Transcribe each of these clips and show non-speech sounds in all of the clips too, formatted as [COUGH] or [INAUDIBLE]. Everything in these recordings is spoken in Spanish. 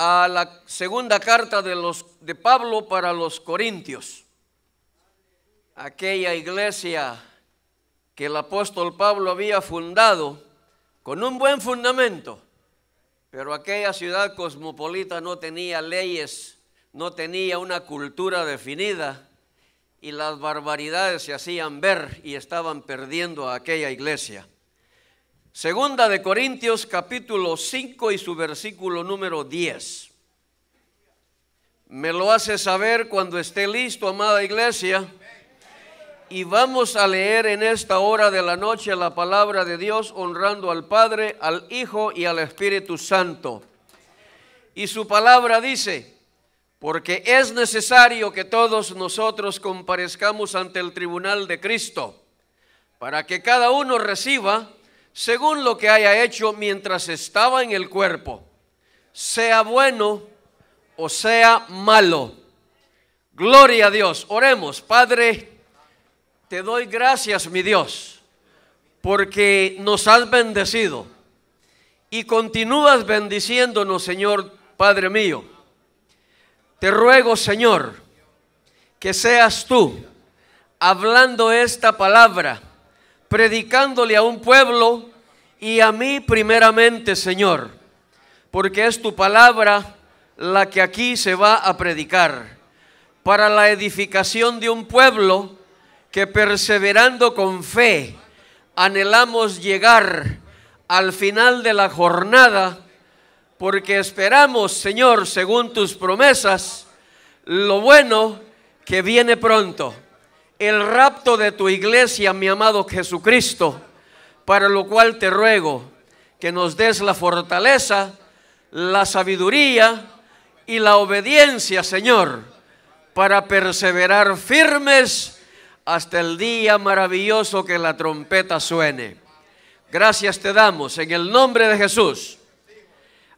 a la segunda carta de, los, de Pablo para los Corintios, aquella iglesia que el apóstol Pablo había fundado con un buen fundamento, pero aquella ciudad cosmopolita no tenía leyes, no tenía una cultura definida y las barbaridades se hacían ver y estaban perdiendo a aquella iglesia. Segunda de Corintios capítulo 5 y su versículo número 10. Me lo hace saber cuando esté listo, amada iglesia. Y vamos a leer en esta hora de la noche la palabra de Dios honrando al Padre, al Hijo y al Espíritu Santo. Y su palabra dice, porque es necesario que todos nosotros comparezcamos ante el tribunal de Cristo, para que cada uno reciba según lo que haya hecho mientras estaba en el cuerpo, sea bueno o sea malo. Gloria a Dios. Oremos, Padre, te doy gracias, mi Dios, porque nos has bendecido y continúas bendiciéndonos, Señor, Padre mío. Te ruego, Señor, que seas tú hablando esta palabra predicándole a un pueblo y a mí primeramente, Señor, porque es tu palabra la que aquí se va a predicar para la edificación de un pueblo que perseverando con fe anhelamos llegar al final de la jornada, porque esperamos, Señor, según tus promesas, lo bueno que viene pronto el rapto de tu iglesia, mi amado Jesucristo, para lo cual te ruego que nos des la fortaleza, la sabiduría y la obediencia, Señor, para perseverar firmes hasta el día maravilloso que la trompeta suene. Gracias te damos en el nombre de Jesús.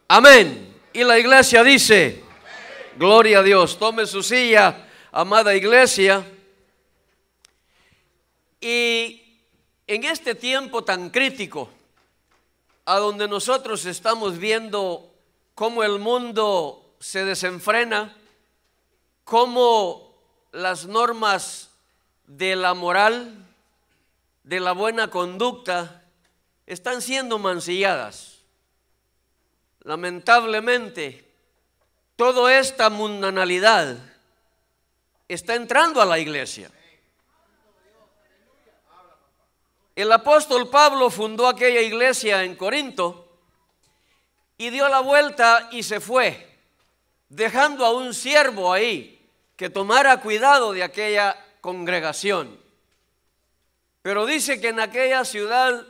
Amén. Y la iglesia dice, gloria a Dios, tome su silla, amada iglesia. Y en este tiempo tan crítico, a donde nosotros estamos viendo cómo el mundo se desenfrena, cómo las normas de la moral, de la buena conducta, están siendo mancilladas. Lamentablemente, toda esta mundanalidad está entrando a la iglesia. El apóstol Pablo fundó aquella iglesia en Corinto y dio la vuelta y se fue, dejando a un siervo ahí que tomara cuidado de aquella congregación. Pero dice que en aquella ciudad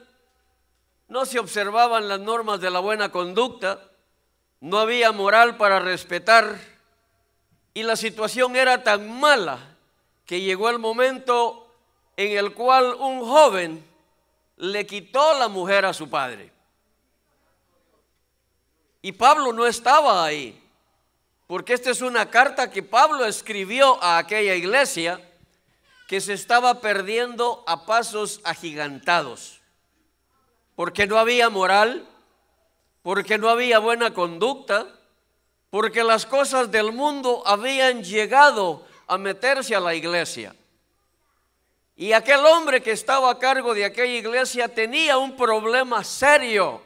no se observaban las normas de la buena conducta, no había moral para respetar y la situación era tan mala que llegó el momento en el cual un joven le quitó la mujer a su padre. Y Pablo no estaba ahí, porque esta es una carta que Pablo escribió a aquella iglesia que se estaba perdiendo a pasos agigantados, porque no había moral, porque no había buena conducta, porque las cosas del mundo habían llegado a meterse a la iglesia. Y aquel hombre que estaba a cargo de aquella iglesia tenía un problema serio.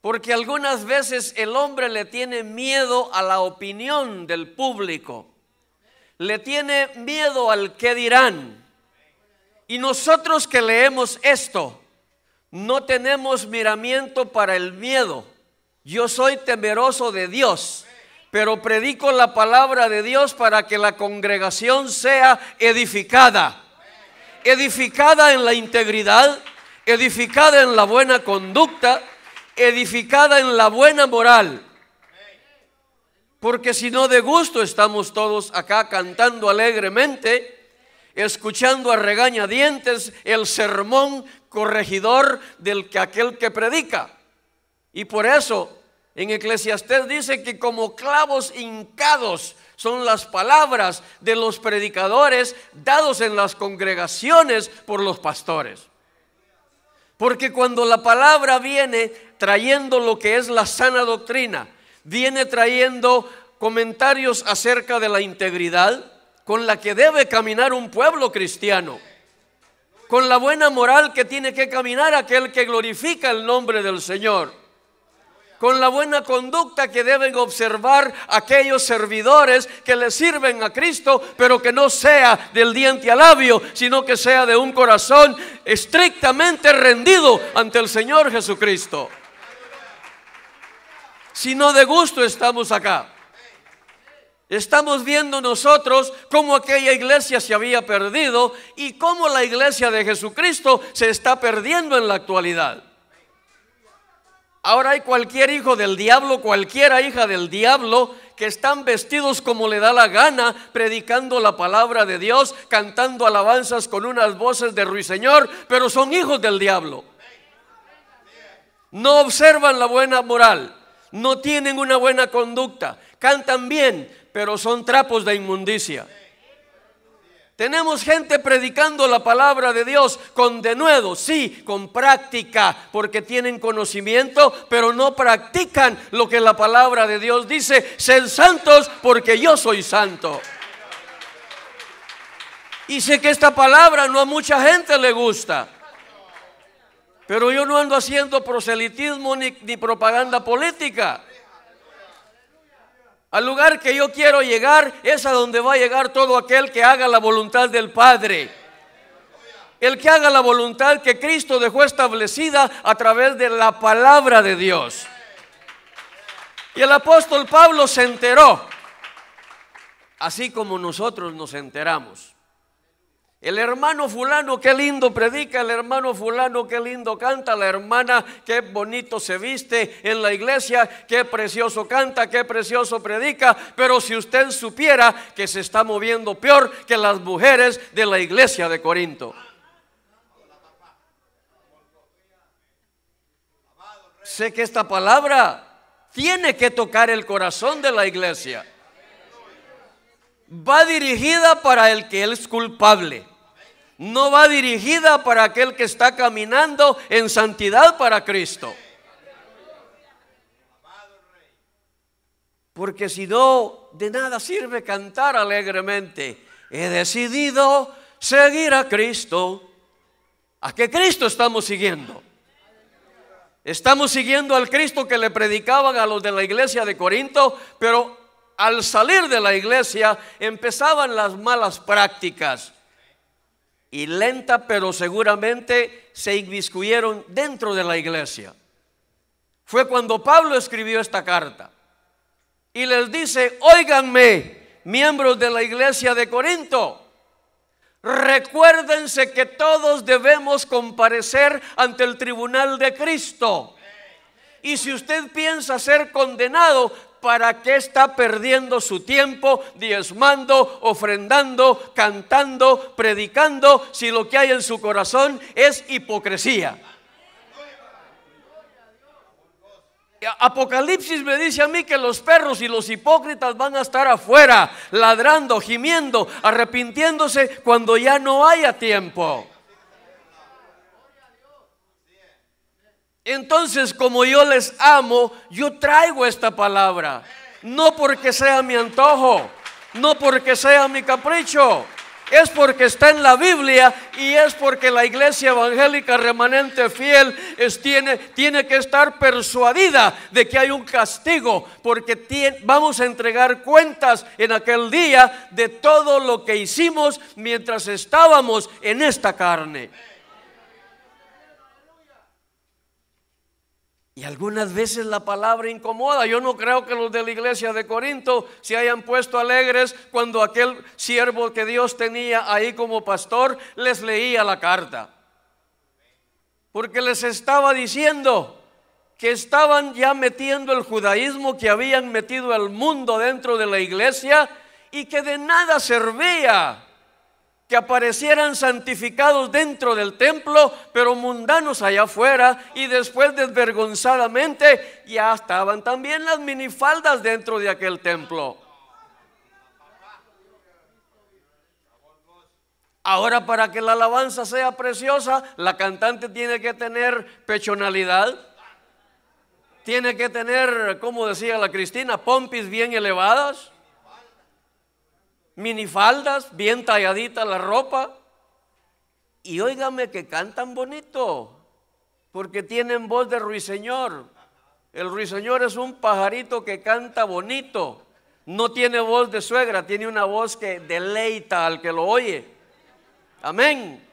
Porque algunas veces el hombre le tiene miedo a la opinión del público. Le tiene miedo al que dirán. Y nosotros que leemos esto, no tenemos miramiento para el miedo. Yo soy temeroso de Dios pero predico la palabra de Dios para que la congregación sea edificada. Edificada en la integridad, edificada en la buena conducta, edificada en la buena moral. Porque si no de gusto estamos todos acá cantando alegremente, escuchando a regañadientes el sermón corregidor del que aquel que predica. Y por eso en Eclesiastés dice que como clavos hincados son las palabras de los predicadores dados en las congregaciones por los pastores. Porque cuando la palabra viene trayendo lo que es la sana doctrina, viene trayendo comentarios acerca de la integridad con la que debe caminar un pueblo cristiano, con la buena moral que tiene que caminar aquel que glorifica el nombre del Señor con la buena conducta que deben observar aquellos servidores que le sirven a Cristo, pero que no sea del diente al labio, sino que sea de un corazón estrictamente rendido ante el Señor Jesucristo. Si no de gusto estamos acá. Estamos viendo nosotros cómo aquella iglesia se había perdido y cómo la iglesia de Jesucristo se está perdiendo en la actualidad. Ahora hay cualquier hijo del diablo, cualquiera hija del diablo que están vestidos como le da la gana, predicando la palabra de Dios, cantando alabanzas con unas voces de ruiseñor, pero son hijos del diablo. No observan la buena moral, no tienen una buena conducta, cantan bien, pero son trapos de inmundicia. Tenemos gente predicando la palabra de Dios con denuedo, sí, con práctica, porque tienen conocimiento, pero no practican lo que la palabra de Dios dice. Sed santos porque yo soy santo. Y sé que esta palabra no a mucha gente le gusta. Pero yo no ando haciendo proselitismo ni, ni propaganda política. Al lugar que yo quiero llegar es a donde va a llegar todo aquel que haga la voluntad del Padre. El que haga la voluntad que Cristo dejó establecida a través de la palabra de Dios. Y el apóstol Pablo se enteró, así como nosotros nos enteramos. El hermano fulano, qué lindo predica, el hermano fulano, qué lindo canta, la hermana, qué bonito se viste en la iglesia, qué precioso canta, qué precioso predica, pero si usted supiera que se está moviendo peor que las mujeres de la iglesia de Corinto. Sé que esta palabra tiene que tocar el corazón de la iglesia va dirigida para el que él es culpable. No va dirigida para aquel que está caminando en santidad para Cristo. Porque si no, de nada sirve cantar alegremente. He decidido seguir a Cristo. ¿A qué Cristo estamos siguiendo? Estamos siguiendo al Cristo que le predicaban a los de la iglesia de Corinto, pero al salir de la iglesia empezaban las malas prácticas. Y lenta pero seguramente se inmiscuyeron dentro de la iglesia. Fue cuando Pablo escribió esta carta. Y les dice, óiganme, miembros de la iglesia de Corinto, recuérdense que todos debemos comparecer ante el tribunal de Cristo. Y si usted piensa ser condenado, ¿para qué está perdiendo su tiempo diezmando, ofrendando, cantando, predicando si lo que hay en su corazón es hipocresía? Apocalipsis me dice a mí que los perros y los hipócritas van a estar afuera, ladrando, gimiendo, arrepintiéndose cuando ya no haya tiempo. Entonces, como yo les amo, yo traigo esta palabra. No porque sea mi antojo, no porque sea mi capricho. Es porque está en la Biblia y es porque la iglesia evangélica remanente fiel tiene, tiene, que estar persuadida de que hay un castigo, porque vamos a entregar cuentas en aquel día de todo lo que hicimos mientras estábamos en esta carne. Y algunas veces la palabra incomoda. Yo no creo que los de la iglesia de Corinto se hayan puesto alegres cuando aquel siervo que Dios tenía ahí como pastor les leía la carta. Porque les estaba diciendo que estaban ya metiendo el judaísmo, que habían metido el mundo dentro de la iglesia y que de nada servía que aparecieran santificados dentro del templo, pero mundanos allá afuera, y después desvergonzadamente ya estaban también las minifaldas dentro de aquel templo. Ahora para que la alabanza sea preciosa, la cantante tiene que tener pechonalidad, tiene que tener, como decía la Cristina, pompis bien elevadas minifaldas, bien talladita la ropa. Y óigame que cantan bonito, porque tienen voz de ruiseñor. El ruiseñor es un pajarito que canta bonito. No tiene voz de suegra, tiene una voz que deleita al que lo oye. Amén.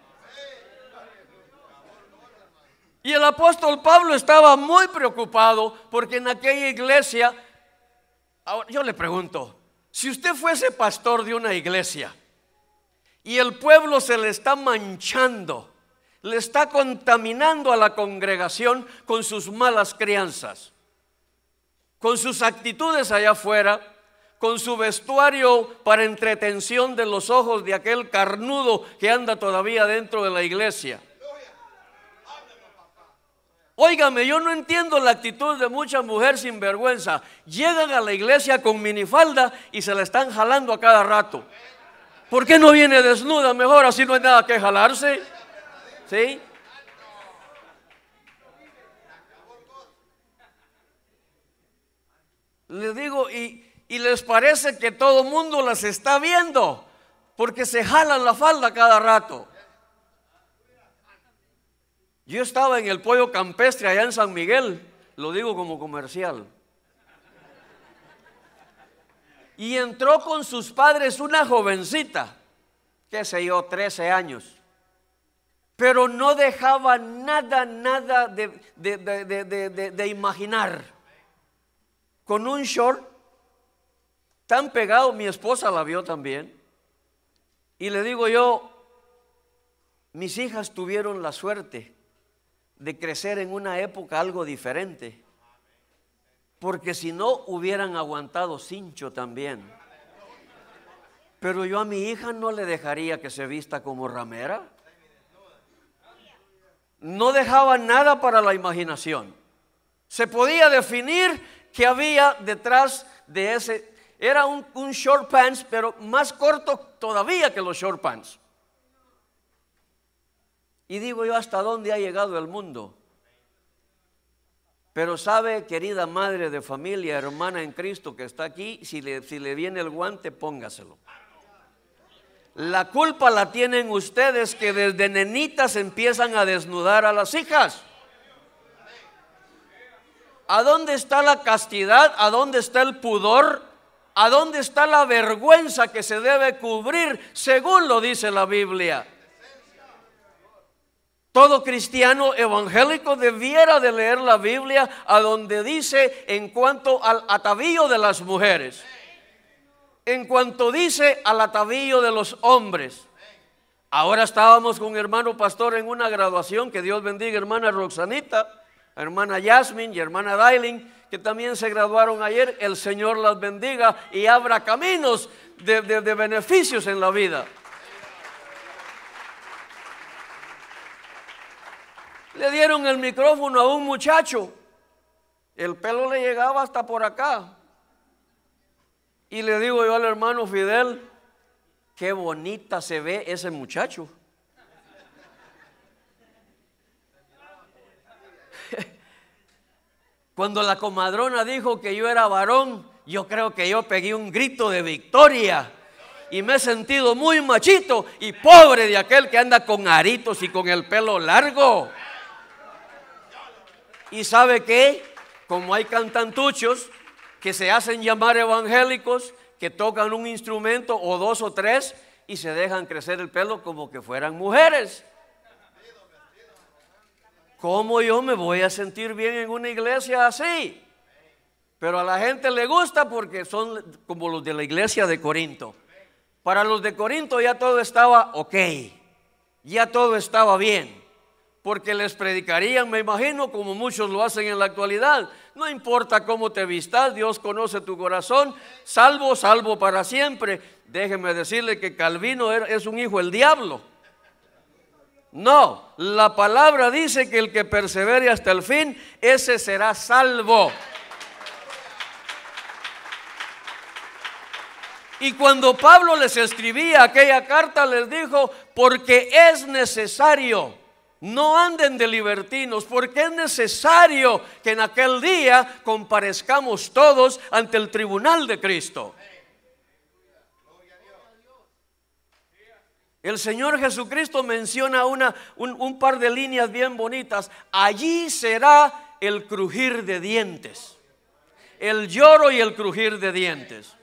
Y el apóstol Pablo estaba muy preocupado porque en aquella iglesia, yo le pregunto, si usted fuese pastor de una iglesia y el pueblo se le está manchando, le está contaminando a la congregación con sus malas crianzas, con sus actitudes allá afuera, con su vestuario para entretención de los ojos de aquel carnudo que anda todavía dentro de la iglesia Óigame, yo no entiendo la actitud de muchas mujeres sin vergüenza. Llegan a la iglesia con minifalda y se la están jalando a cada rato. ¿Por qué no viene desnuda? Mejor así no hay nada que jalarse. ¿Sí? Les digo, y, les parece que todo el mundo las está viendo, porque se jalan la falda cada rato. Yo estaba en el pollo campestre allá en San Miguel, lo digo como comercial. Y entró con sus padres una jovencita, qué sé yo, 13 años. Pero no dejaba nada, nada de, de imaginar. Con un short tan pegado, mi esposa la vio también. Y le digo yo, mis hijas tuvieron la suerte de crecer en una época algo diferente. Porque si no, hubieran aguantado cincho también. Pero yo a mi hija no le dejaría que se vista como ramera. No dejaba nada para la imaginación. Se podía definir que había detrás de ese. Era un, un short pants, pero más corto todavía que los short pants. Y digo yo, ¿hasta dónde ha llegado el mundo? Pero sabe, querida madre de familia, hermana en Cristo que está aquí, si le, si le viene el guante, póngaselo. La culpa la tienen ustedes que desde nenitas empiezan a desnudar a las hijas. ¿A dónde está la castidad? ¿A dónde está el pudor? ¿A dónde está la vergüenza que se debe cubrir según lo dice la Biblia? Todo cristiano evangélico debiera de leer la Biblia a donde dice en cuanto al atavío de las mujeres, en cuanto dice al atavío de los hombres. Ahora estábamos con un hermano pastor en una graduación, que Dios bendiga hermana Roxanita, hermana Yasmin y hermana Dailing, que también se graduaron ayer. El Señor las bendiga y abra caminos de beneficios en la vida. le dieron el micrófono a un muchacho. El pelo le llegaba hasta por acá. Y le digo yo al hermano Fidel, qué bonita se ve ese muchacho. [LAUGHS] Cuando la comadrona dijo que yo era varón, yo creo que yo pegué un grito de victoria. Y me he sentido muy machito y pobre de aquel que anda con aritos y con el pelo largo. Y sabe que, como hay cantantuchos que se hacen llamar evangélicos, que tocan un instrumento o dos o tres y se dejan crecer el pelo como que fueran mujeres. ¿Cómo yo me voy a sentir bien en una iglesia así? Pero a la gente le gusta porque son como los de la iglesia de Corinto. Para los de Corinto ya todo estaba ok, ya todo estaba bien porque les predicarían, me imagino, como muchos lo hacen en la actualidad. No importa cómo te vistas, Dios conoce tu corazón, salvo, salvo para siempre. Déjeme decirle que Calvino es un hijo del diablo. No, la palabra dice que el que persevere hasta el fin, ese será salvo. Y cuando Pablo les escribía aquella carta, les dijo, porque es necesario no anden de libertinos, porque es necesario que en aquel día comparezcamos todos ante el tribunal de Cristo. El Señor Jesucristo menciona una, un, un par de líneas bien bonitas. Allí será el crujir de dientes. El lloro y el crujir de dientes.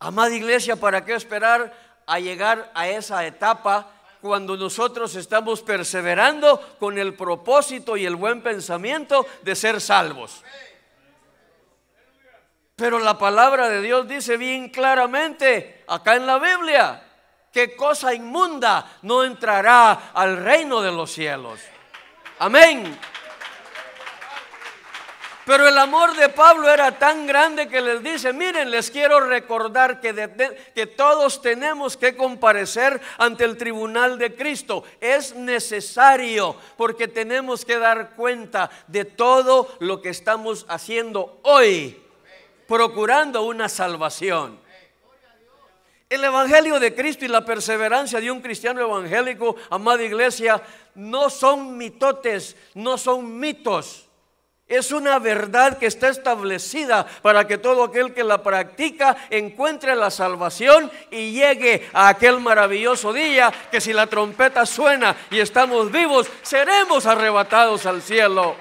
Amada iglesia, ¿para qué esperar a llegar a esa etapa? cuando nosotros estamos perseverando con el propósito y el buen pensamiento de ser salvos. Pero la palabra de Dios dice bien claramente acá en la Biblia que cosa inmunda no entrará al reino de los cielos. Amén. Pero el amor de Pablo era tan grande que les dice, miren, les quiero recordar que, todos tenemos que comparecer ante el tribunal de Cristo. Es necesario porque tenemos que dar cuenta de todo lo que estamos haciendo hoy, procurando una salvación. El Evangelio de Cristo y la perseverancia de un cristiano evangélico, amada iglesia, no son mitotes, no son mitos. Es una verdad que está establecida para que todo aquel que la practica encuentre la salvación y llegue a aquel maravilloso día que si la trompeta suena y estamos vivos, seremos arrebatados al cielo.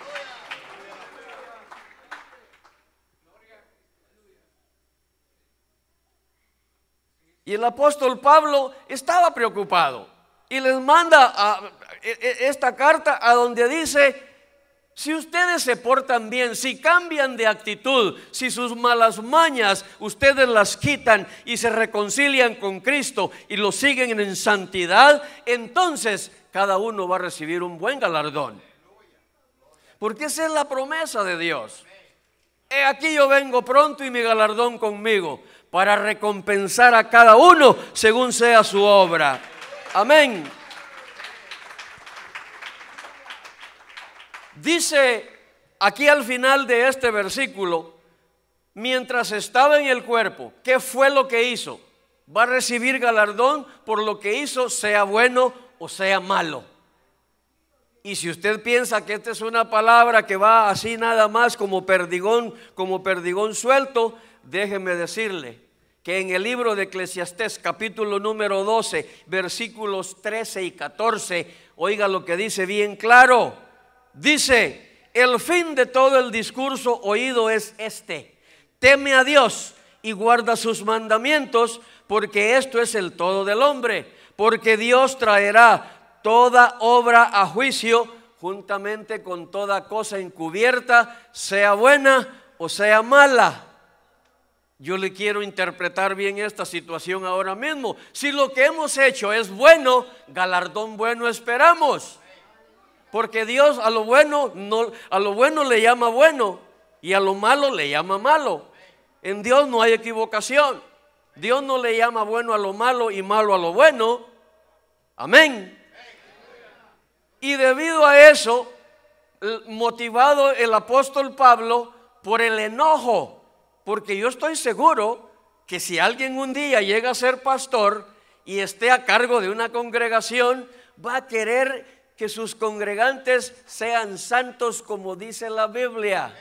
Y el apóstol Pablo estaba preocupado y les manda e, e, esta carta a donde dice si ustedes se portan bien, si cambian de actitud, si sus malas mañas ustedes las quitan y se reconcilian con Cristo y lo siguen en santidad, entonces cada uno va a recibir un buen galardón. Porque esa es la promesa de Dios. He aquí yo vengo pronto y mi galardón conmigo para recompensar a cada uno según sea su obra. Amén. Dice aquí al final de este versículo, mientras estaba en el cuerpo, ¿qué fue lo que hizo? Va a recibir galardón por lo que hizo, sea bueno o sea malo. Y si usted piensa que esta es una palabra que va así nada más como perdigón, como perdigón suelto, déjeme decirle que en el libro de Eclesiastés capítulo número 12, versículos 13 y 14, oiga lo que dice bien claro. Dice, el fin de todo el discurso oído es este. Teme a Dios y guarda sus mandamientos, porque esto es el todo del hombre, porque Dios traerá toda obra a juicio juntamente con toda cosa encubierta, sea buena o sea mala. Yo le quiero interpretar bien esta situación ahora mismo. Si lo que hemos hecho es bueno, galardón bueno esperamos. Porque Dios a lo bueno no, a le llama bueno y a lo malo le llama malo. En Dios no hay equivocación. Dios no le llama bueno a lo malo y malo a lo bueno. Amén. Y debido a eso, motivado el apóstol Pablo por el enojo, porque yo estoy seguro que si alguien un día llega a ser pastor y esté a cargo de una congregación, va a querer que sus congregantes sean santos como dice la Biblia.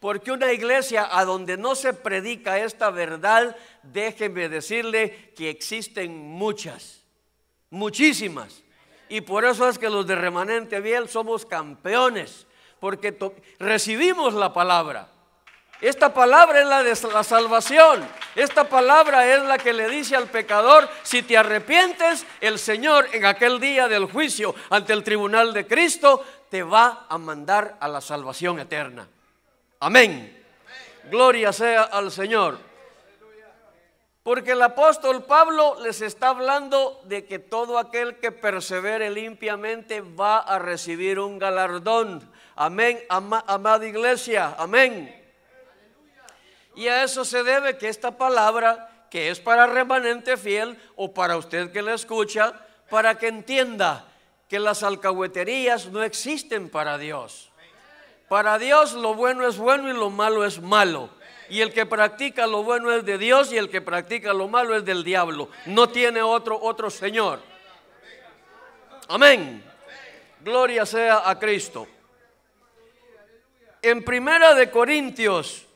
Porque una iglesia a donde no se predica esta verdad, déjenme decirle que existen muchas, muchísimas. Y por eso es que los de remanente bien somos campeones, porque recibimos la palabra, esta palabra es la de la salvación. Esta palabra es la que le dice al pecador, si te arrepientes, el Señor en aquel día del juicio ante el tribunal de Cristo te va a mandar a la salvación eterna. Amén. Gloria sea al Señor. Porque el apóstol Pablo les está hablando de que todo aquel que persevere limpiamente va a recibir un galardón. Amén, amada iglesia. Amén. Y a eso se debe que esta palabra, que es para remanente fiel o para usted que la escucha, para que entienda que las alcahueterías no existen para Dios. Para Dios lo bueno es bueno y lo malo es malo. Y el que practica lo bueno es de Dios y el que practica lo malo es del diablo. No tiene otro otro señor. Amén. Gloria sea a Cristo. En Primera de Corintios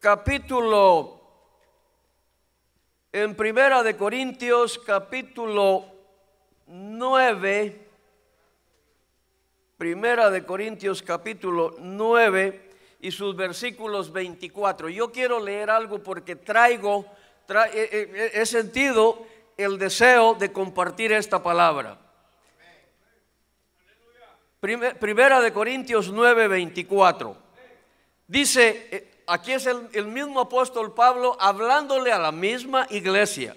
capítulo, en Primera de Corintios, capítulo 9, Primera de Corintios, capítulo 9 y sus versículos 24. Yo quiero leer algo porque traigo, he, eh, eh, eh, he sentido el deseo de compartir esta palabra. Primera de Corintios 9, 24. Dice, aquí es el, mismo apóstol Pablo hablándole a la misma iglesia.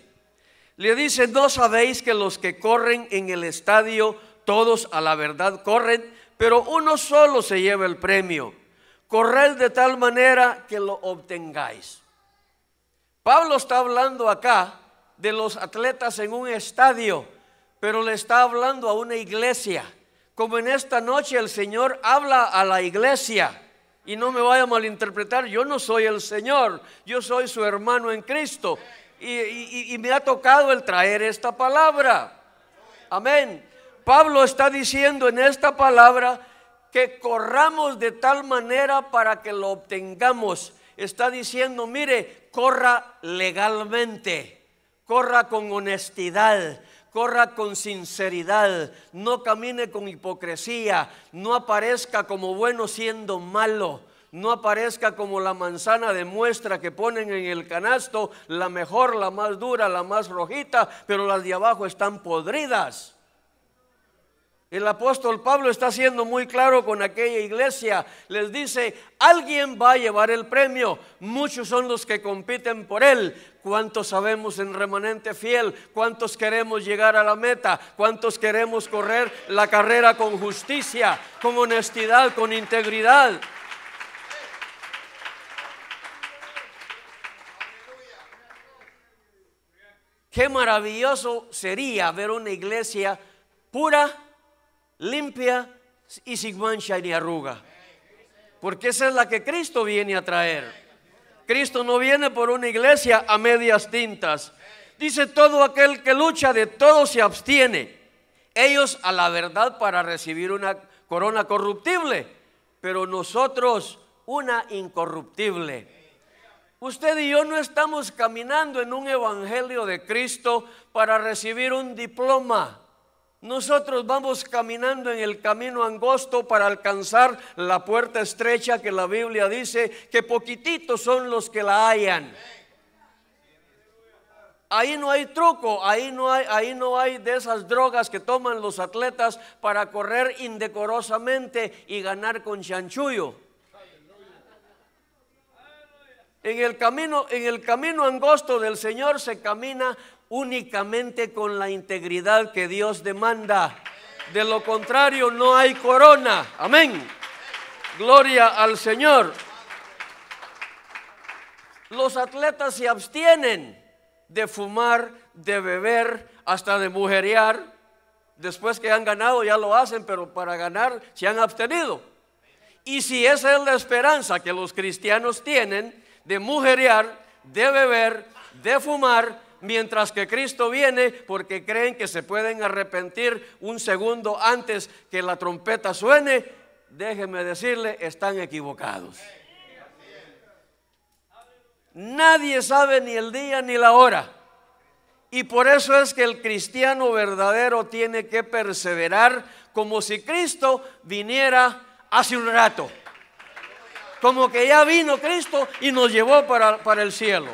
Le dice, no sabéis que los que corren en el estadio, todos a la verdad corren, pero uno solo se lleva el premio. Corred de tal manera que lo obtengáis. Pablo está hablando acá de los atletas en un estadio, pero le está hablando a una iglesia. Como en esta noche el Señor habla a la iglesia. Y no me vaya a malinterpretar, yo no soy el Señor, yo soy su hermano en Cristo. Y, y me ha tocado el traer esta palabra. Amén. Pablo está diciendo en esta palabra que corramos de tal manera para que lo obtengamos. Está diciendo, mire, corra legalmente, corra con honestidad, corra con sinceridad, no camine con hipocresía, no aparezca como bueno siendo malo, no aparezca como la manzana de muestra que ponen en el canasto, la mejor, la más dura, la más rojita, pero las de abajo están podridas. El apóstol Pablo está siendo muy claro con aquella iglesia. Les dice, alguien va a llevar el premio. Muchos son los que compiten por él. ¿Cuántos sabemos en remanente fiel? ¿Cuántos queremos llegar a la meta? ¿Cuántos queremos correr la carrera con justicia, con honestidad, con integridad? Qué maravilloso sería ver una iglesia pura, limpia y sin mancha ni arruga. Porque esa es la que Cristo viene a traer. Cristo no viene por una iglesia a medias tintas. Dice, todo aquel que lucha de todo se abstiene. Ellos a la verdad para recibir una corona corruptible, pero nosotros una incorruptible. Usted y yo no estamos caminando en un evangelio de Cristo para recibir un diploma. Nosotros vamos caminando en el camino angosto para alcanzar la puerta estrecha que la Biblia dice que poquititos son los que la hallan. Ahí no hay truco, ahí no hay, ahí no hay de esas drogas que toman los atletas para correr indecorosamente y ganar con chanchullo. En el camino, en el camino angosto del Señor se camina únicamente con la integridad que Dios demanda. De lo contrario, no hay corona. Amén. Gloria al Señor. Los atletas se abstienen de fumar, de beber, hasta de mujerear. Después que han ganado ya lo hacen, pero para ganar se han abstenido. Y si esa es la esperanza que los cristianos tienen de mujerear, de beber, de fumar, mientras que Cristo viene porque creen que se pueden arrepentir un segundo antes que la trompeta suene, déjenme decirle, están equivocados. Nadie sabe ni el día ni la hora. Y por eso es que el cristiano verdadero tiene que perseverar como si Cristo viniera hace un rato. Como que ya vino Cristo y nos llevó para, para el cielo.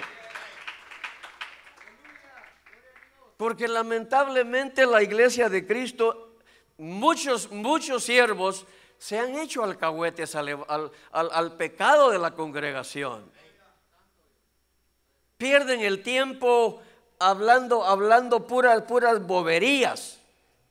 Porque lamentablemente la iglesia de Cristo, muchos, muchos siervos se han hecho alcahuetes al, pecado de la congregación. Pierden el tiempo hablando, hablando puras, puras boberías.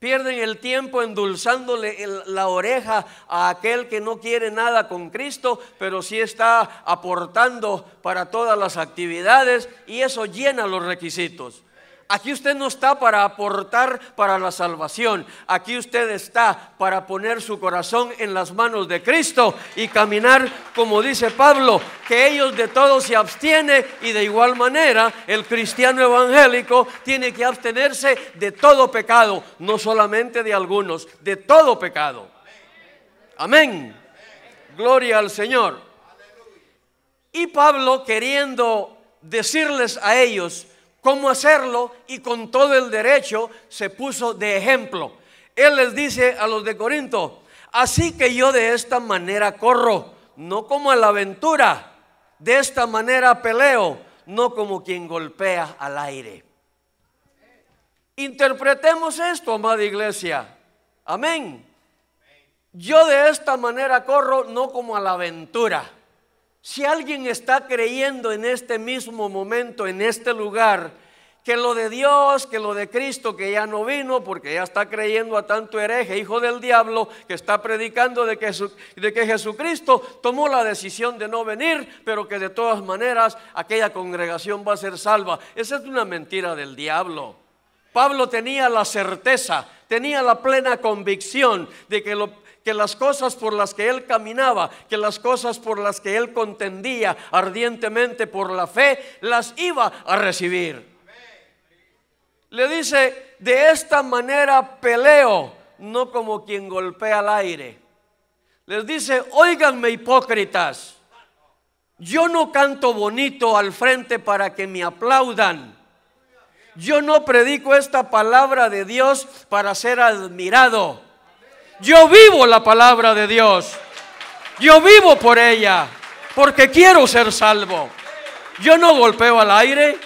Pierden el tiempo endulzándole la oreja a aquel que no quiere nada con Cristo, pero sí está aportando para todas las actividades y eso llena los requisitos. Aquí usted no está para aportar para la salvación. Aquí usted está para poner su corazón en las manos de Cristo y caminar como dice Pablo, que ellos de todo se abstiene y de igual manera el cristiano evangélico tiene que abstenerse de todo pecado, no solamente de algunos, de todo pecado. Amén. Gloria al Señor. Y Pablo queriendo decirles a ellos, cómo hacerlo y con todo el derecho se puso de ejemplo. Él les dice a los de Corinto, así que yo de esta manera corro, no como a la aventura, de esta manera peleo, no como quien golpea al aire. Interpretemos esto, amada iglesia. Amén. Yo de esta manera corro, no como a la aventura. Si alguien está creyendo en este mismo momento, en este lugar, que lo de Dios, que lo de Cristo, que ya no vino, porque ya está creyendo a tanto hereje, hijo del diablo, que está predicando de que, de que Jesucristo tomó la decisión de no venir, pero que de todas maneras aquella congregación va a ser salva. Esa es una mentira del diablo. Pablo tenía la certeza, tenía la plena convicción de que lo, que las cosas por las que él caminaba, que las cosas por las que él contendía ardientemente por la fe, las iba a recibir. Le dice, de esta manera peleo, no como quien golpea al aire. Les dice, oíganme hipócritas, yo no canto bonito al frente para que me aplaudan. Yo no predico esta palabra de Dios para ser admirado. Yo vivo la palabra de Dios. Yo vivo por ella, porque quiero ser salvo. Yo no golpeo al aire.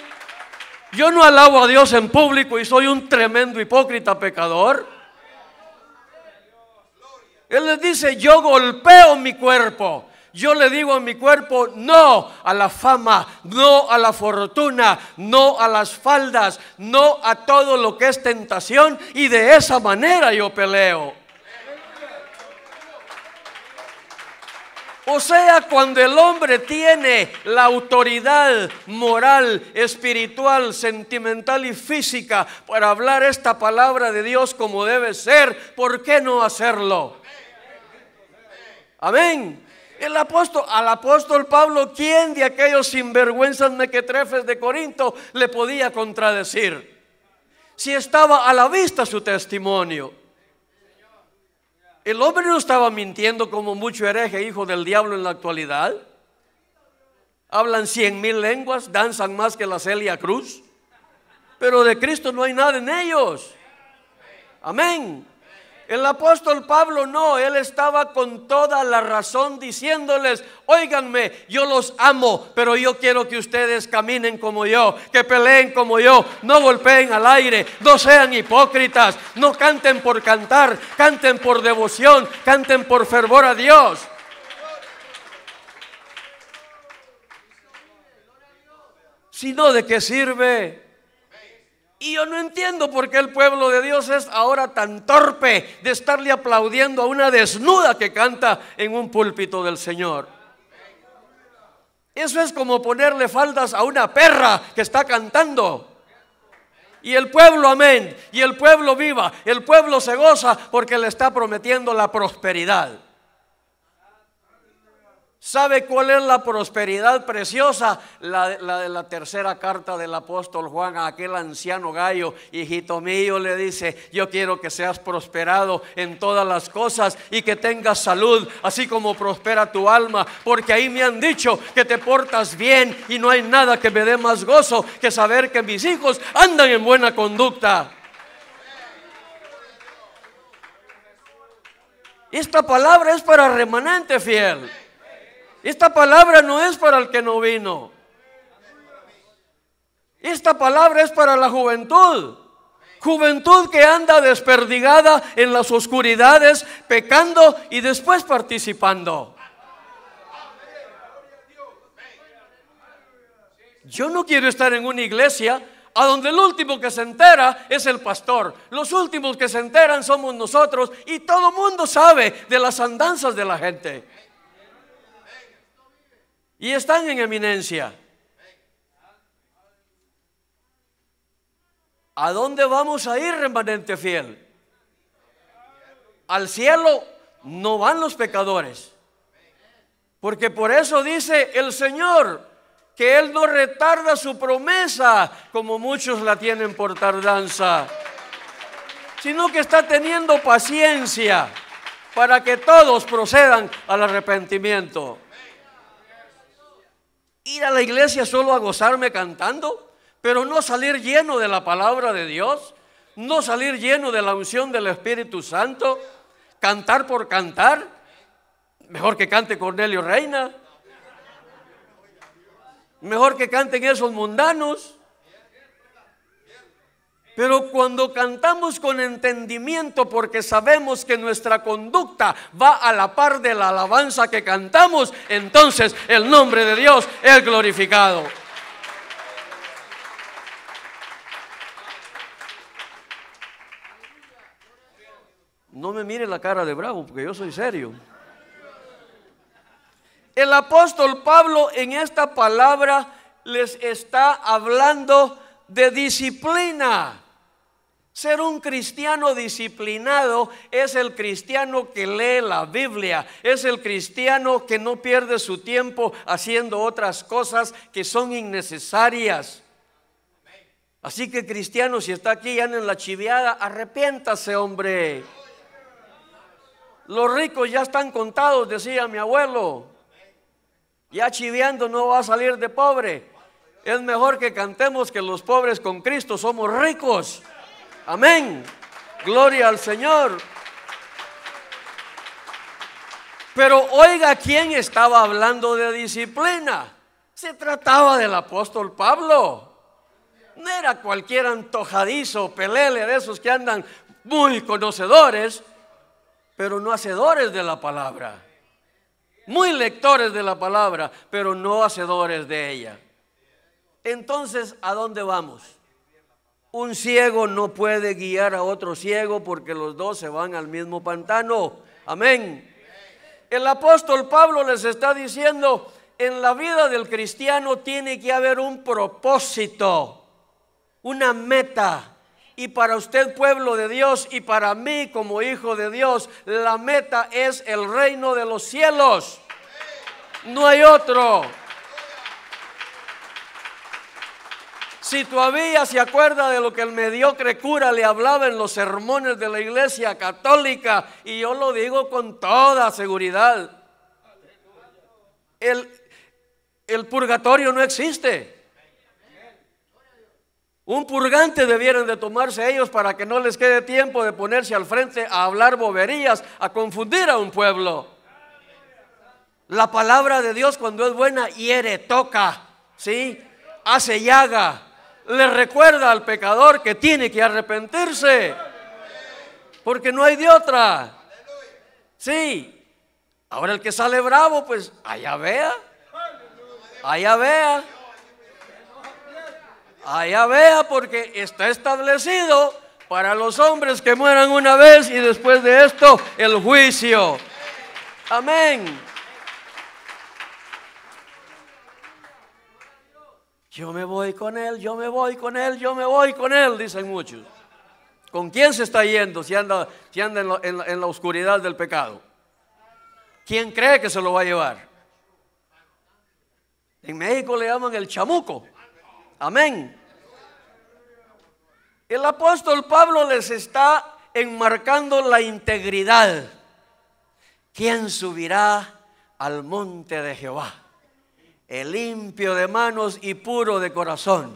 Yo no alabo a Dios en público y soy un tremendo hipócrita pecador. Él les dice, yo golpeo mi cuerpo. Yo le digo a mi cuerpo, no a la fama, no a la fortuna, no a las faldas, no a todo lo que es tentación. Y de esa manera yo peleo. O sea, cuando el hombre tiene la autoridad moral, espiritual, sentimental y física para hablar esta palabra de Dios como debe ser, ¿por qué no hacerlo? Amén. El apóstol, al apóstol Pablo, ¿quién de aquellos sinvergüenzas mequetrefes de Corinto le podía contradecir? Si estaba a la vista su testimonio el hombre no estaba mintiendo como mucho hereje, hijo del diablo en la actualidad. Hablan cien mil lenguas, danzan más que la Celia Cruz, pero de Cristo no hay nada en ellos. Amén. El apóstol Pablo no, él estaba con toda la razón diciéndoles, oíganme, yo los amo, pero yo quiero que ustedes caminen como yo, que peleen como yo, no golpeen al aire, no sean hipócritas, no canten por cantar, canten por devoción, canten por fervor a Dios. Sino de qué sirve y yo no entiendo por qué el pueblo de Dios es ahora tan torpe de estarle aplaudiendo a una desnuda que canta en un púlpito del Señor. Eso es como ponerle faldas a una perra que está cantando. Y el pueblo, amén. Y el pueblo viva. El pueblo se goza porque le está prometiendo la prosperidad. ¿Sabe cuál es la prosperidad preciosa? La, de la, tercera carta del apóstol Juan a aquel anciano gallo, hijito mío, le dice, yo quiero que seas prosperado en todas las cosas y que tengas salud, así como prospera tu alma, porque ahí me han dicho que te portas bien y no hay nada que me dé más gozo que saber que mis hijos andan en buena conducta. Esta palabra es para remanente fiel. Esta palabra no es para el que no vino. Esta palabra es para la juventud. Juventud que anda desperdigada en las oscuridades, pecando y después participando. Yo no quiero estar en una iglesia a donde el último que se entera es el pastor. Los últimos que se enteran somos nosotros y todo mundo sabe de las andanzas de la gente y están en eminencia. ¿A dónde vamos a ir, remanente fiel? Al cielo no van los pecadores. Porque por eso dice el Señor que Él no retarda su promesa como muchos la tienen por tardanza, sino que está teniendo paciencia para que todos procedan al arrepentimiento ir a la iglesia solo a gozarme cantando, pero no salir lleno de la palabra de Dios, no salir lleno de la unción del Espíritu Santo, cantar por cantar, mejor que cante Cornelio Reina, mejor que canten esos mundanos. Pero cuando cantamos con entendimiento porque sabemos que nuestra conducta va a la par de la alabanza que cantamos, entonces el nombre de Dios es glorificado. No me mire la cara de bravo porque yo soy serio. El apóstol Pablo en esta palabra les está hablando de disciplina. Ser un cristiano disciplinado es el cristiano que lee la Biblia, es el cristiano que no pierde su tiempo haciendo otras cosas que son innecesarias. Así que cristiano, si está aquí ya en la chiviada, arrepiéntase, hombre. Los ricos ya están contados, decía mi abuelo. Ya chiviando no va a salir de pobre. Es mejor que cantemos que los pobres con Cristo somos ricos. Amén. Gloria al Señor. Pero oiga quién estaba hablando de disciplina. Se trataba del apóstol Pablo. No era cualquier antojadizo, pelele de esos que andan muy conocedores, pero no hacedores de la palabra. Muy lectores de la palabra, pero no hacedores de ella. Entonces, ¿a dónde vamos? Un ciego no puede guiar a otro ciego porque los dos se van al mismo pantano. Amén. El apóstol Pablo les está diciendo, en la vida del cristiano tiene que haber un propósito, una meta. Y para usted pueblo de Dios y para mí como hijo de Dios, la meta es el reino de los cielos. No hay otro. Si todavía se acuerda de lo que el mediocre cura le hablaba en los sermones de la iglesia católica, y yo lo digo con toda seguridad, el, purgatorio no existe. Un purgante debieron de tomarse ellos para que no les quede tiempo de ponerse al frente a hablar boberías, a confundir a un pueblo. La palabra de Dios cuando es buena hiere, toca, ¿sí? Hace llaga le recuerda al pecador que tiene que arrepentirse. Porque no hay de otra. Sí. Ahora el que sale bravo, pues allá vea. Allá vea. Allá vea porque está establecido para los hombres que mueran una vez y después de esto el juicio. Amén. Yo me voy con él, yo me voy con él, yo me voy con él, dicen muchos. ¿Con quién se está yendo si anda, si anda en, la, en, la, oscuridad del pecado? ¿Quién cree que se lo va a llevar? En México le llaman el chamuco. Amén. El apóstol Pablo les está enmarcando la integridad. ¿Quién subirá al monte de Jehová? el eh, limpio de manos y puro de corazón.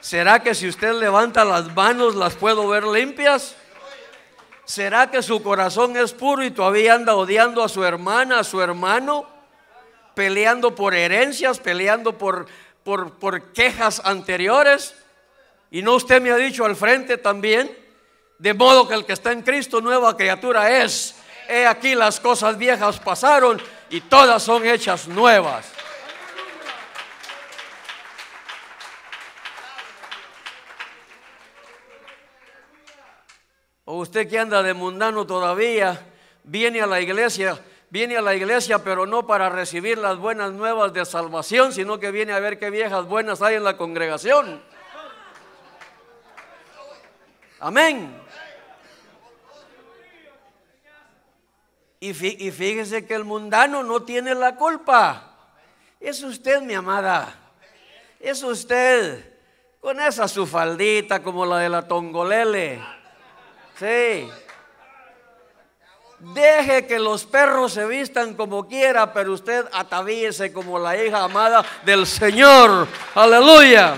¿Será que si usted levanta las manos las puedo ver limpias? ¿Será que su corazón es puro y todavía anda odiando a su hermana, a su hermano? Peleando por herencias, peleando por, por, por quejas anteriores. Y no usted me ha dicho al frente también, de modo que el que está en Cristo nueva criatura es. He aquí las cosas viejas pasaron y todas son hechas nuevas. O usted que anda de mundano todavía, viene a la iglesia, viene a la iglesia, pero no para recibir las buenas nuevas de salvación, sino que viene a ver qué viejas buenas hay en la congregación. Amén. Y, fíjese que el mundano no tiene la culpa. Es usted, mi amada. Es usted. Con esa su faldita como la de la tongolele Sí. Deje que los perros se vistan como quiera, pero usted atavíese como la hija amada del Señor. Aleluya.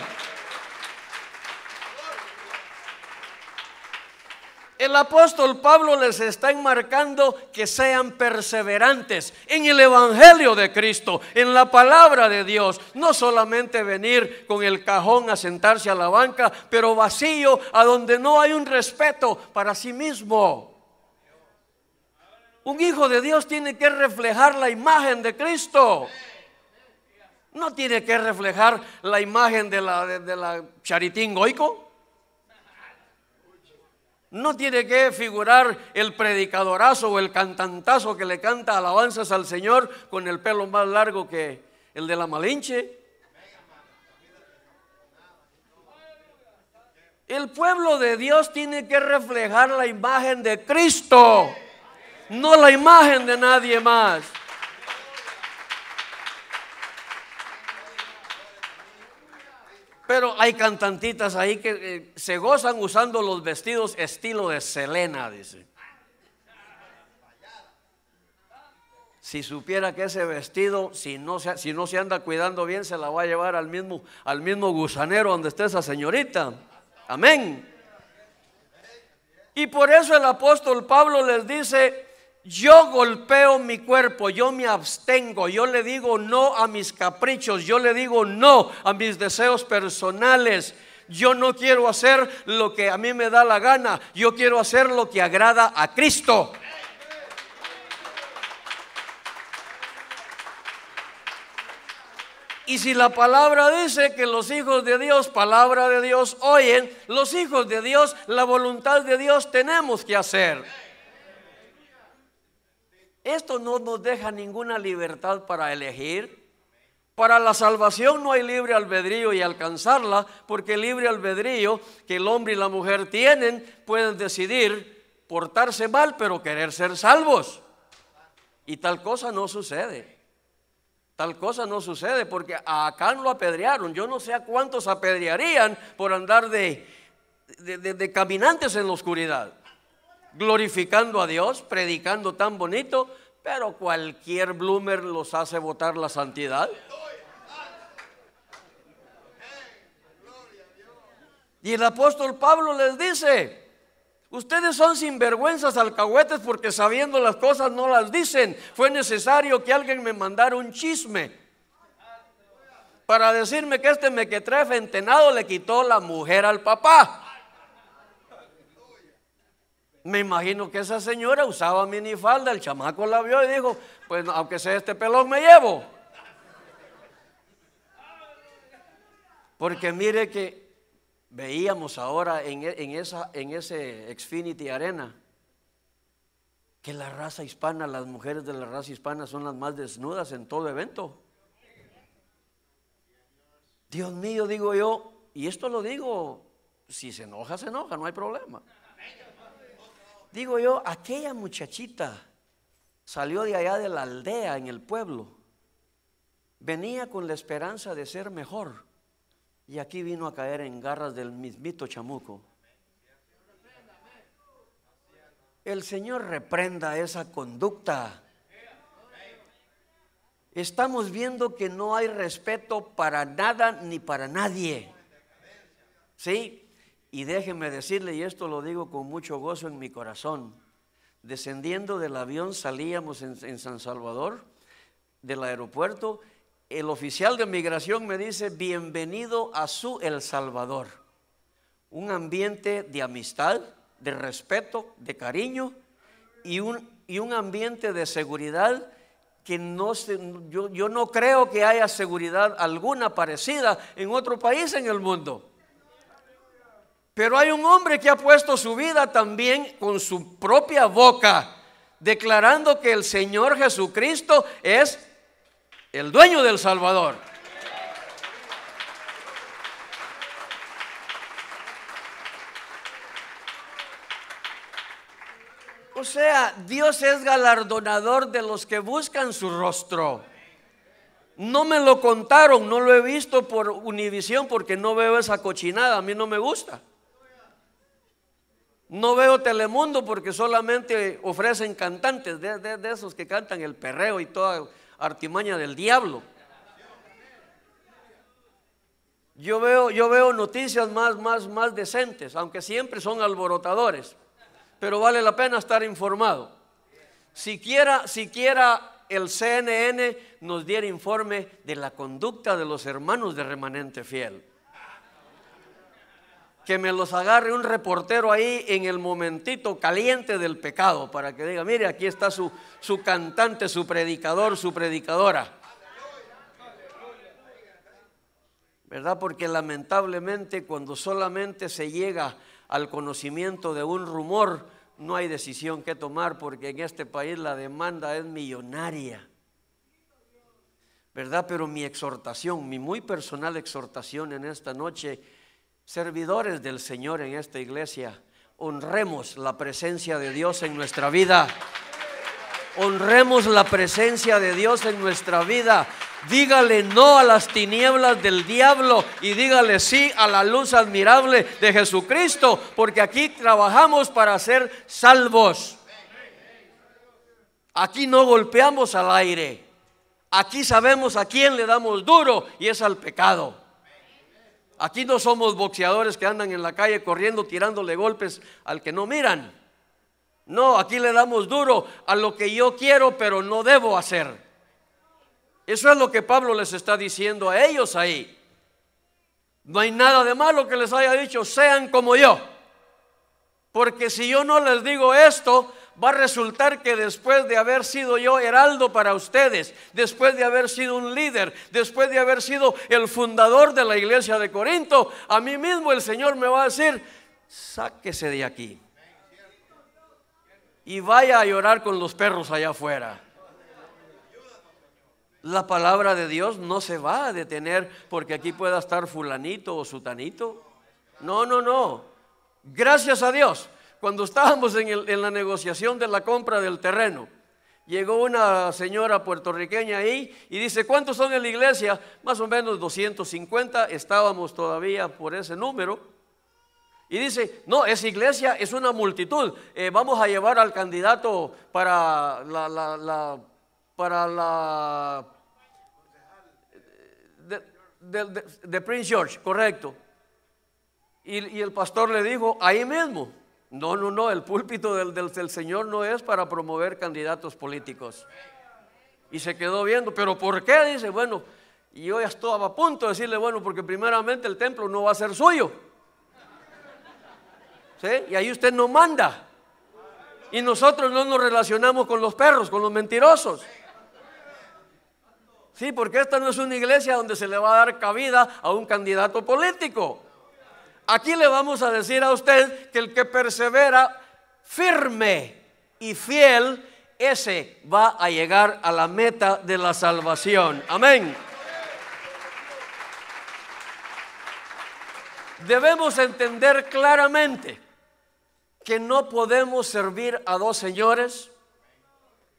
El apóstol Pablo les está enmarcando que sean perseverantes en el Evangelio de Cristo, en la palabra de Dios. No solamente venir con el cajón a sentarse a la banca, pero vacío, a donde no hay un respeto para sí mismo. Un hijo de Dios tiene que reflejar la imagen de Cristo. No tiene que reflejar la imagen de la, de, la charitín goico. No tiene que figurar el predicadorazo o el cantantazo que le canta alabanzas al Señor con el pelo más largo que el de la Malinche. El pueblo de Dios tiene que reflejar la imagen de Cristo, no la imagen de nadie más. Pero hay cantantitas ahí que eh, se gozan usando los vestidos estilo de Selena, dice. Si supiera que ese vestido, si no, se, si no se anda cuidando bien, se la va a llevar al mismo, al mismo gusanero donde esté esa señorita. Amén. Y por eso el apóstol Pablo les dice, yo golpeo mi cuerpo, yo me abstengo, yo le digo no a mis caprichos, yo le digo no a mis deseos personales. Yo no quiero hacer lo que a mí me da la gana, yo quiero hacer lo que agrada a Cristo. Y si la palabra dice que los hijos de Dios, palabra de Dios, oyen, los hijos de Dios, la voluntad de Dios tenemos que hacer. Esto no nos deja ninguna libertad para elegir. Para la salvación no hay libre albedrío y alcanzarla, porque el libre albedrío que el hombre y la mujer tienen pueden decidir portarse mal, pero querer ser salvos. Y tal cosa no sucede. Tal cosa no sucede porque a Acán lo apedrearon. Yo no sé a cuántos apedrearían por andar de, de caminantes en la oscuridad glorificando a Dios, predicando tan bonito, pero cualquier bloomer los hace votar la santidad. Y el apóstol Pablo les dice, ustedes son sinvergüenzas alcahuetes porque sabiendo las cosas no las dicen. Fue necesario que alguien me mandara un chisme para decirme que este mequetrefe entenado le quitó la mujer al papá. Me imagino que esa señora usaba minifalda, el chamaco la vio y dijo, pues aunque sea este pelón me llevo. Porque mire que veíamos ahora e, en, esa, en ese Xfinity Arena que la raza hispana, las mujeres de la raza hispana son las más desnudas en todo evento. Dios mío, digo yo, y esto lo digo, si se enoja, se enoja, no hay problema digo yo, aquella muchachita salió de allá de la aldea en el pueblo, venía con la esperanza de ser mejor y aquí vino a caer en garras del mismito chamuco. El Señor reprenda esa conducta. Estamos viendo que no hay respeto para nada ni para nadie. ¿Sí? Y déjenme decirle, y esto lo digo con mucho gozo en mi corazón, descendiendo del avión salíamos en, San Salvador, del aeropuerto, el oficial de migración me dice, bienvenido a su El Salvador. Un ambiente de amistad, de respeto, de cariño y un, y un ambiente de seguridad que no yo no creo que haya seguridad alguna parecida en otro país en el mundo. Pero hay un hombre que ha puesto su vida también con su propia boca, declarando que el Señor Jesucristo es el dueño del Salvador. O sea, Dios es galardonador de los que buscan su rostro. No me lo contaron, no lo he visto por Univisión porque no veo esa cochinada, a mí no me gusta. No veo Telemundo porque solamente ofrecen cantantes de, esos que cantan el perreo y toda artimaña del diablo. Yo veo, yo veo noticias más, más, más decentes, aunque siempre son alborotadores, pero vale la pena estar informado. Siquiera, siquiera el CNN nos diera informe de la conducta de los hermanos de remanente fiel que me los agarre un reportero ahí en el momentito caliente del pecado para que diga, mire, aquí está su, su cantante, su predicador, su predicadora. ¿Verdad? Porque lamentablemente cuando solamente se llega al conocimiento de un rumor, no hay decisión que tomar porque en este país la demanda es millonaria. ¿Verdad? Pero mi exhortación, mi muy personal exhortación en esta noche servidores del Señor en esta iglesia, honremos la presencia de Dios en nuestra vida. Honremos la presencia de Dios en nuestra vida. Dígale no a las tinieblas del diablo y dígale sí a la luz admirable de Jesucristo, porque aquí trabajamos para ser salvos. Aquí no golpeamos al aire. Aquí sabemos a quién le damos duro y es al pecado. Aquí no somos boxeadores que andan en la calle corriendo, tirándole golpes al que no miran. No, aquí le damos duro a lo que yo quiero, pero no debo hacer. Eso es lo que Pablo les está diciendo a ellos ahí. No hay nada de malo que les haya dicho, sean como yo. Porque si yo no les digo esto, va a resultar que después de haber sido yo heraldo para ustedes, después de haber sido un líder, después de haber sido el fundador de la iglesia de Corinto, a mí mismo el Señor me va a decir, sáquese de aquí. Y vaya a llorar con los perros allá afuera. La palabra de Dios no se va a detener porque aquí pueda estar fulanito o sutanito. No, no, no. Gracias a Dios cuando estábamos en, la negociación de la compra del terreno, llegó una señora puertorriqueña ahí y dice, ¿cuántos son en la iglesia? Más o menos 250, estábamos todavía por ese número. Y dice, no, esa iglesia es una multitud. Eh, vamos a llevar al candidato para la, para la de, Prince George, correcto. y el pastor le dijo, ahí mismo. No, no, no, el púlpito del, del, Señor no es para promover candidatos políticos. Y se quedó viendo, pero ¿por qué? Dice, bueno, y yo ya estaba a punto de decirle, bueno, porque primeramente el templo no va a ser suyo. ¿Sí? Y ahí usted no manda. Y nosotros no nos relacionamos con los perros, con los mentirosos. Sí, porque esta no es una iglesia donde se le va a dar cabida a un candidato político. Aquí le vamos a decir a usted que el que persevera firme y fiel, ese va a llegar a la meta de la salvación. Amén. Debemos entender claramente que no podemos servir a dos señores,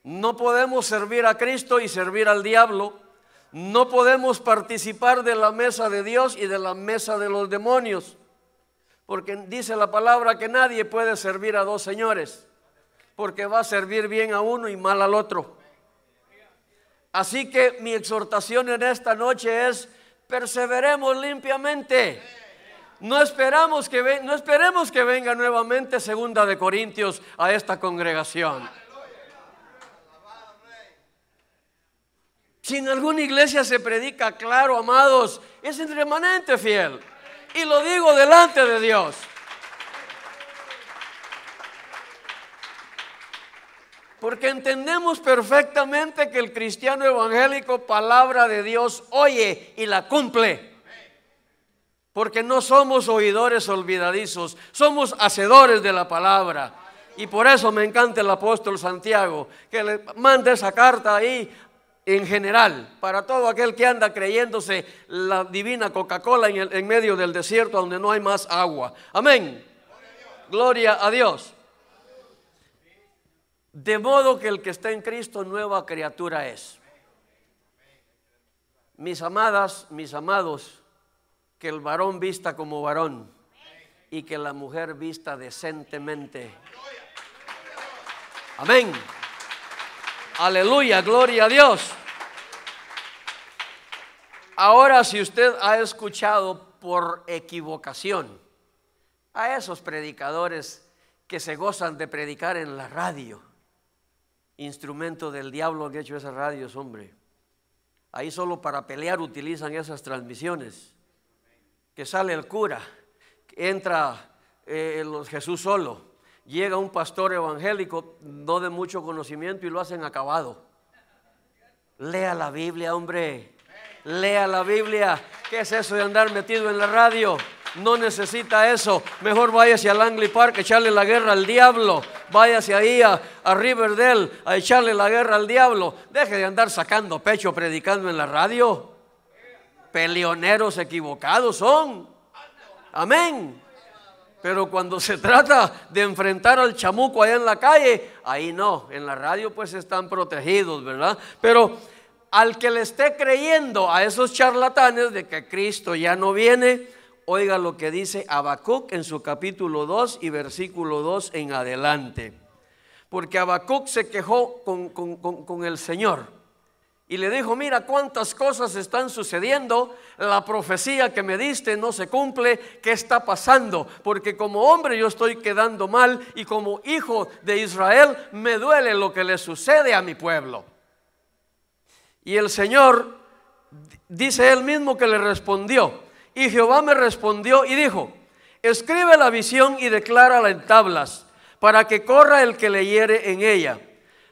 no podemos servir a Cristo y servir al diablo. No podemos participar de la mesa de Dios y de la mesa de los demonios. Porque dice la palabra que nadie puede servir a dos señores, porque va a servir bien a uno y mal al otro. Así que mi exhortación en esta noche es, perseveremos limpiamente. No, esperamos que no esperemos que venga nuevamente Segunda de Corintios a esta congregación. Si en alguna iglesia se predica, claro, amados, es el remanente fiel. Y lo digo delante de Dios. Porque entendemos perfectamente que el cristiano evangélico palabra de Dios oye y la cumple. Porque no somos oidores olvidadizos, somos hacedores de la palabra. Y por eso me encanta el apóstol Santiago, que le manda esa carta ahí en general, para todo aquel que anda creyéndose la divina Coca-Cola en, medio del desierto donde no hay más agua. Amén. Gloria a Dios. De modo que el que está en Cristo nueva criatura es. Mis amadas, mis amados, que el varón vista como varón y que la mujer vista decentemente. Amén. Aleluya, gloria a Dios. Ahora, si usted ha escuchado por equivocación a esos predicadores que se gozan de predicar en la radio, instrumento del diablo que ha hecho esas radios, hombre. Ahí solo para pelear utilizan esas transmisiones. Que sale el cura, entra eh, Jesús solo, llega un pastor evangélico, no de mucho conocimiento, y lo hacen acabado. Lea la Biblia, hombre. Lea la Biblia. ¿Qué es eso de andar metido en la radio? No necesita eso. Mejor váyase al Langley Park, echarle la guerra al diablo. Váyase ahí a, a Riverdale a echarle la guerra al diablo. Deje de andar sacando pecho predicando en la radio. Peleoneros equivocados son. Amén. Pero cuando se [LAUGHS] trata de enfrentar al chamuco allá en la calle, ahí no, en la radio pues están protegidos, ¿verdad? Pero al que le esté creyendo a esos charlatanes de que Cristo ya no viene, oiga lo que dice Habacuc en su capítulo 2 y versículo 2 en adelante. Porque Habacuc se quejó con, con el Señor y le dijo, mira cuántas cosas están sucediendo, la profecía que me diste no se cumple, ¿qué está pasando? Porque como hombre yo estoy quedando mal y como hijo de Israel me duele lo que le sucede a mi pueblo. Y el Señor dice él mismo que le respondió, y Jehová me respondió y dijo, escribe la visión y declárala en tablas, para que corra el que le leyere en ella.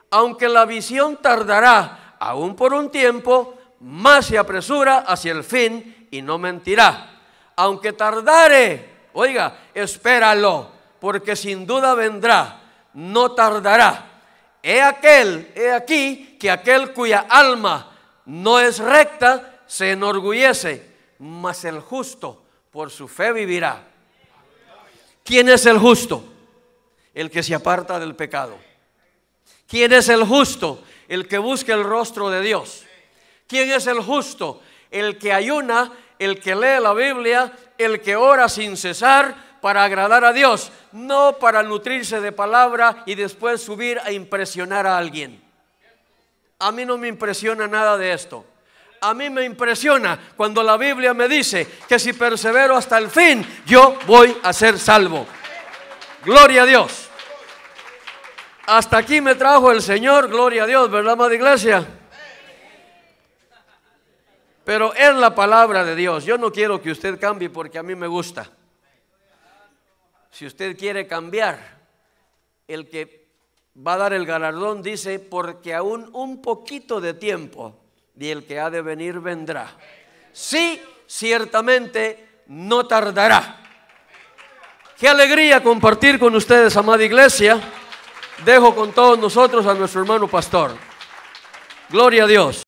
Aunque la visión tardará, aún por un tiempo, más se apresura hacia el fin y no mentirá. Aunque tardare, oiga, espéralo, porque sin duda vendrá, no tardará. He aquel, he aquí, que aquel cuya alma no es recta se enorgullece, mas el justo por su fe vivirá. ¿Quién es el justo? El que se aparta del pecado. ¿Quién es el justo? el que busca el rostro de Dios. ¿Quién es el justo? El que ayuna, el que lee la Biblia, el que ora sin cesar para agradar a Dios, no para nutrirse de palabra y después subir a impresionar a alguien. A mí no me impresiona nada de esto. A mí me impresiona cuando la Biblia me dice que si persevero hasta el fin, yo voy a ser salvo. Gloria a Dios. Hasta aquí me trajo el Señor, gloria a Dios, ¿verdad, amada iglesia? Pero es la palabra de Dios. Yo no quiero que usted cambie porque a mí me gusta. Si usted quiere cambiar, el que va a dar el galardón dice, porque aún un poquito de tiempo y el que ha de venir vendrá. Sí, ciertamente no tardará. Qué alegría compartir con ustedes, amada iglesia. Dejo con todos nosotros a nuestro hermano pastor. Gloria a Dios.